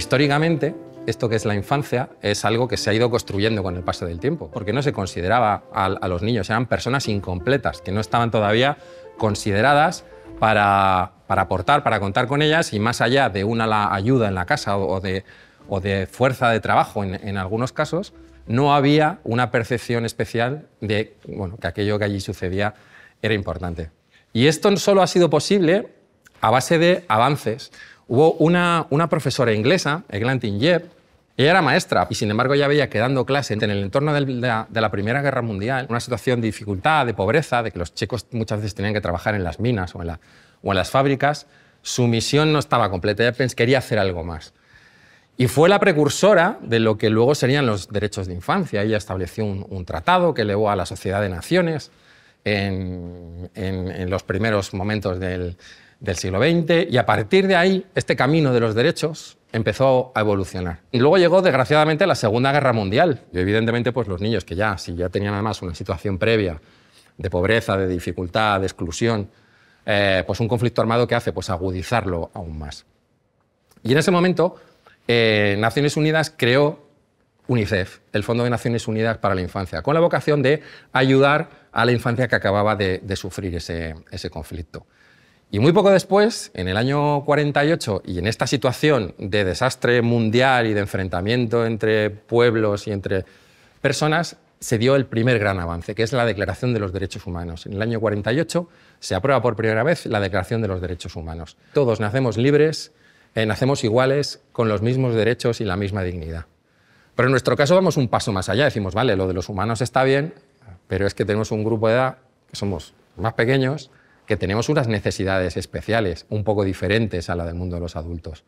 Históricamente, esto que es la infancia es algo que se ha ido construyendo con el paso del tiempo, porque no se consideraba a, los niños, eran personas incompletas, que no estaban todavía consideradas para, aportar, para contar con ellas, y más allá de una la ayuda en la casa o de, fuerza de trabajo en, algunos casos, no había una percepción especial de que aquello que allí sucedía era importante. Y esto solo ha sido posible a base de avances Hubo una, profesora inglesa, Eglantine Yeb, ella era maestra y sin embargo ya veía quedando clase en el entorno de la, Primera Guerra Mundial, una situación de dificultad, de pobreza, de que los chicos muchas veces tenían que trabajar en las minas o en, las fábricas, su misión no estaba completa, ella quería hacer algo más. Y fue la precursora de lo que luego serían los derechos de infancia. Ella estableció un, un tratado que elevó a la Sociedad de Naciones en, los primeros momentos del, siglo XX y a partir de ahí este camino de los derechos empezó a evolucionar. Y luego llegó, desgraciadamente, la Segunda Guerra Mundial. Y evidentemente, pues los niños que ya, si ya tenían además una situación previa de pobreza, de dificultad, de exclusión, eh, pues un conflicto armado que hace pues agudizarlo aún más. Y en ese momento, eh, Naciones Unidas creó UNICEF, el Fondo de Naciones Unidas para la Infancia, con la vocación de ayudar a la infancia que acababa de, sufrir ese, conflicto. Y muy poco después, en el año 48, y en esta situación de desastre mundial y de enfrentamiento entre pueblos y entre personas, se dio el primer gran avance, que es la Declaración de los Derechos Humanos. En el año 48 se aprueba por primera vez la Declaración de los Derechos Humanos. Todos nacemos libres, eh, nacemos iguales, con los mismos derechos y la misma dignidad. Pero en nuestro caso vamos un paso más allá, decimos, vale, lo de los humanos está bien, pero es que tenemos un grupo de edad que somos más pequeños, que tenemos unas necesidades especiales, un poco diferentes a la del mundo de los adultos.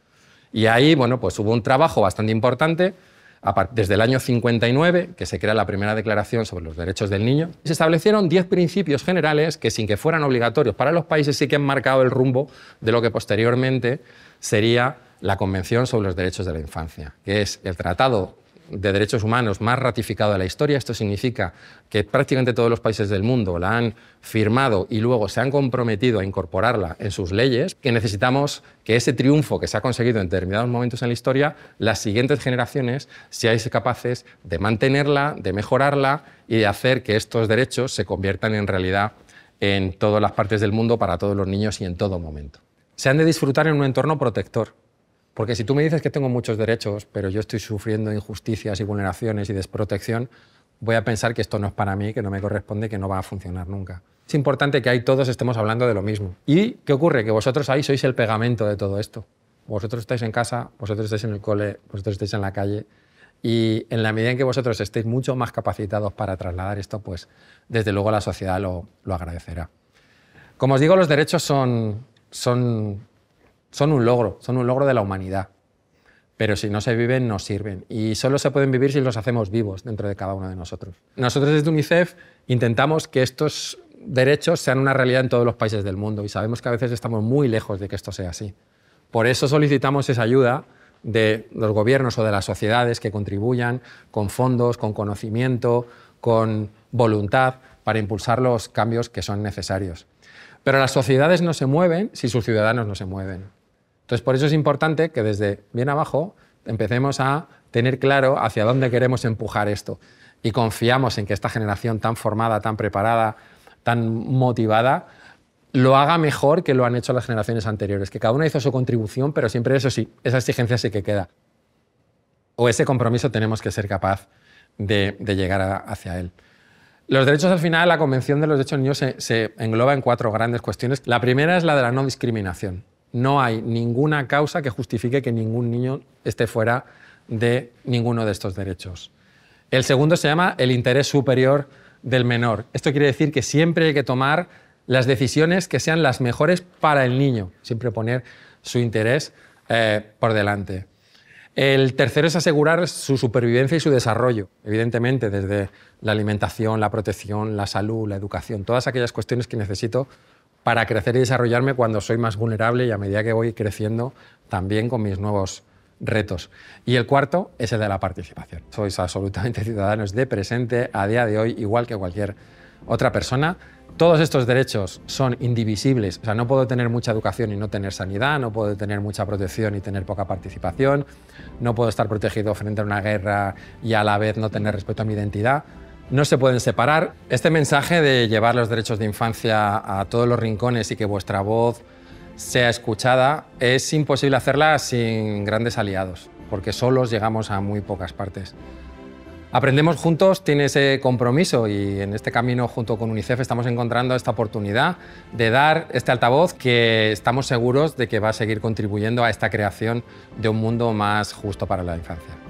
Y ahí, bueno, pues hubo un trabajo bastante importante desde el año 59, que se crea la primera declaración sobre los derechos del niño, se establecieron diez principios generales que, sin que fueran obligatorios para los países, sí que han marcado el rumbo de lo que posteriormente sería la Convención sobre los Derechos de la Infancia, que es el tratado de derechos humanos más ratificado de la historia. Esto significa que prácticamente todos los países del mundo la han firmado y luego se han comprometido a incorporarla en sus leyes, que necesitamos que ese triunfo que se ha conseguido en determinados momentos en la historia, las siguientes generaciones seáis capaces de mantenerla, de mejorarla y de hacer que estos derechos se conviertan en realidad en todas las partes del mundo para todos los niños y en todo momento. Se han de disfrutar en un entorno protector porque si tú me dices que tengo muchos derechos, pero yo estoy sufriendo injusticias y vulneraciones y desprotección, voy a pensar que esto no es para mí, que no me corresponde, que no va a funcionar nunca. Es importante que ahí todos estemos hablando de lo mismo. ¿Y qué ocurre? Que vosotros ahí sois el pegamento de todo esto. Vosotros estáis en casa, vosotros estáis en el cole, vosotros estáis en la calle. Y en la medida en que vosotros estéis mucho más capacitados para trasladar esto, pues desde luego la sociedad lo, lo agradecerá. Como os digo, los derechos son, son son un logro, son un logro de la humanidad. Pero si no se viven, no sirven. Y solo se pueden vivir si los hacemos vivos dentro de cada uno de nosotros. Nosotros desde UNICEF intentamos que estos derechos sean una realidad en todos los países del mundo y sabemos que a veces estamos muy lejos de que esto sea así. Por eso solicitamos esa ayuda de los gobiernos o de las sociedades que contribuyan con fondos, con conocimiento, con voluntad para impulsar los cambios que son necesarios. Pero las sociedades no se mueven si sus ciudadanos no se mueven. Entonces, por eso es importante que desde bien abajo empecemos a tener claro hacia dónde queremos empujar esto. Y confiamos en que esta generación tan formada, tan preparada, tan motivada, lo haga mejor que lo han hecho las generaciones anteriores, que cada una hizo su contribución, pero siempre eso sí, esa exigencia sí que queda. O ese compromiso tenemos que ser capaz de, llegar hacia él. Los derechos, al final, la Convención de los Derechos del Niño se engloba en cuatro grandes cuestiones. La primera es la de la no discriminación no hay ninguna causa que justifique que ningún niño esté fuera de ninguno de estos derechos. El segundo se llama el interés superior del menor. Esto quiere decir que siempre hay que tomar las decisiones que sean las mejores para el niño, siempre poner su interés eh, por delante. El tercero es asegurar su supervivencia y su desarrollo, evidentemente, desde la alimentación, la protección, la salud, la educación, todas aquellas cuestiones que necesito para crecer y desarrollarme cuando soy más vulnerable y a medida que voy creciendo también con mis nuevos retos. Y el cuarto es el de la participación. Sois absolutamente ciudadanos de presente a día de hoy, igual que cualquier otra persona. Todos estos derechos son indivisibles, o sea, no puedo tener mucha educación y no tener sanidad, no puedo tener mucha protección y tener poca participación, no puedo estar protegido frente a una guerra y a la vez no tener respeto a mi identidad no se pueden separar. Este mensaje de llevar los derechos de infancia a todos los rincones y que vuestra voz sea escuchada, es imposible hacerla sin grandes aliados, porque solos llegamos a muy pocas partes. Aprendemos Juntos tiene ese compromiso y en este camino junto con UNICEF estamos encontrando esta oportunidad de dar este altavoz que estamos seguros de que va a seguir contribuyendo a esta creación de un mundo más justo para la infancia.